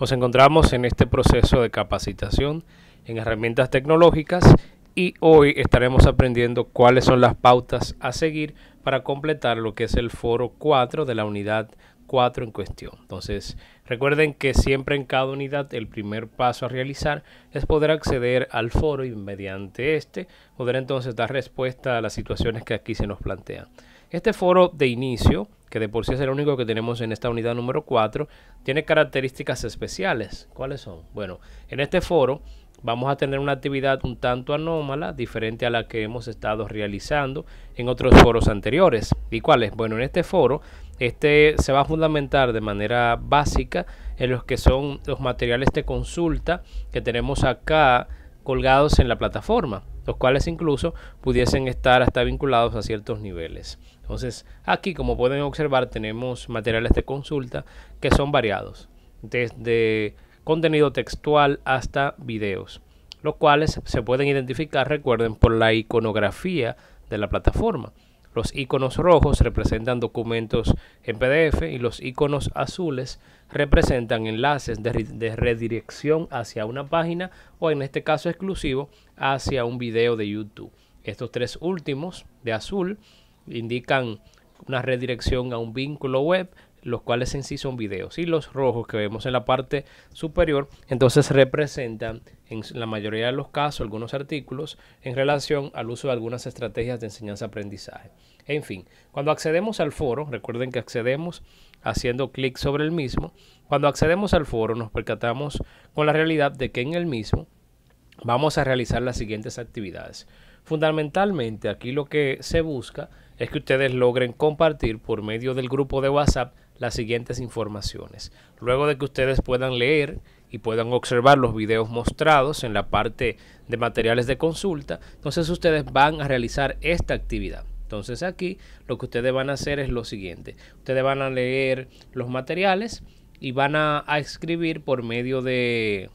Nos encontramos en este proceso de capacitación en herramientas tecnológicas y hoy estaremos aprendiendo cuáles son las pautas a seguir para completar lo que es el foro 4 de la unidad en cuestión. Entonces, recuerden que siempre en cada unidad el primer paso a realizar es poder acceder al foro y mediante este poder entonces dar respuesta a las situaciones que aquí se nos plantean. Este foro de inicio, que de por sí es el único que tenemos en esta unidad número 4, tiene características especiales. ¿Cuáles son? Bueno, en este foro vamos a tener una actividad un tanto anómala, diferente a la que hemos estado realizando en otros foros anteriores. ¿Y cuáles? Bueno, en este foro este se va a fundamentar de manera básica en los que son los materiales de consulta que tenemos acá colgados en la plataforma, los cuales incluso pudiesen estar hasta vinculados a ciertos niveles. Entonces, aquí como pueden observar tenemos materiales de consulta que son variados, desde contenido textual hasta videos, los cuales se pueden identificar, recuerden, por la iconografía de la plataforma. Los iconos rojos representan documentos en PDF y los iconos azules representan enlaces de, redirección hacia una página o en este caso exclusivo hacia un video de YouTube. Estos tres últimos de azul indican una redirección a un vínculo web los cuales en sí son videos. Y los rojos que vemos en la parte superior, entonces representan en la mayoría de los casos algunos artículos en relación al uso de algunas estrategias de enseñanza-aprendizaje. En fin, cuando accedemos al foro, recuerden que accedemos haciendo clic sobre el mismo, cuando accedemos al foro nos percatamos con la realidad de que en el mismo vamos a realizar las siguientes actividades. Fundamentalmente aquí lo que se busca es que ustedes logren compartir por medio del grupo de WhatsApp las siguientes informaciones. Luego de que ustedes puedan leer y puedan observar los videos mostrados en la parte de materiales de consulta, entonces ustedes van a realizar esta actividad. Entonces aquí lo que ustedes van a hacer es lo siguiente. Ustedes van a leer los materiales y van a, escribir por medio de,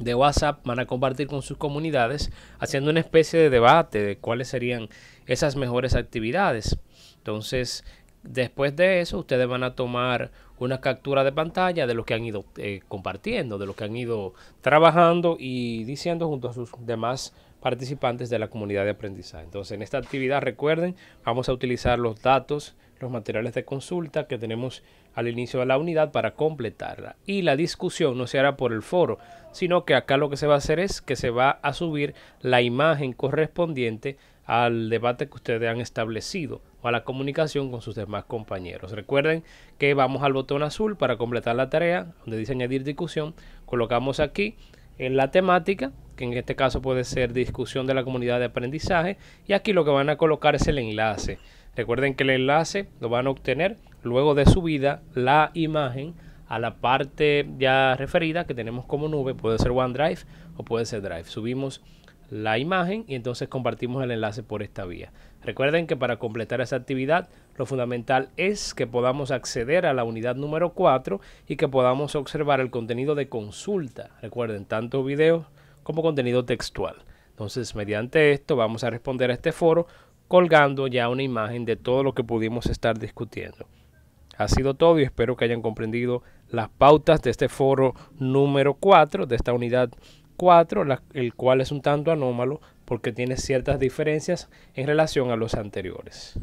de WhatsApp, van a compartir con sus comunidades, haciendo una especie de debate de cuáles serían esas mejores actividades. Entonces, Después de eso, ustedes van a tomar una captura de pantalla de lo que han ido eh, compartiendo, de lo que han ido trabajando y diciendo junto a sus demás participantes de la comunidad de aprendizaje. Entonces, en esta actividad, recuerden, vamos a utilizar los datos, los materiales de consulta que tenemos al inicio de la unidad para completarla. Y la discusión no se hará por el foro, sino que acá lo que se va a hacer es que se va a subir la imagen correspondiente al debate que ustedes han establecido o a la comunicación con sus demás compañeros. Recuerden que vamos al botón azul para completar la tarea, donde dice añadir discusión, colocamos aquí en la temática, que en este caso puede ser discusión de la comunidad de aprendizaje, y aquí lo que van a colocar es el enlace. Recuerden que el enlace lo van a obtener luego de subida la imagen a la parte ya referida que tenemos como nube, puede ser OneDrive o puede ser Drive. Subimos la imagen y entonces compartimos el enlace por esta vía. Recuerden que para completar esa actividad lo fundamental es que podamos acceder a la unidad número 4 y que podamos observar el contenido de consulta. Recuerden, tanto video como contenido textual. Entonces, mediante esto vamos a responder a este foro colgando ya una imagen de todo lo que pudimos estar discutiendo. Ha sido todo y espero que hayan comprendido las pautas de este foro número 4, de esta unidad 4, el cual es un tanto anómalo porque tiene ciertas diferencias en relación a los anteriores.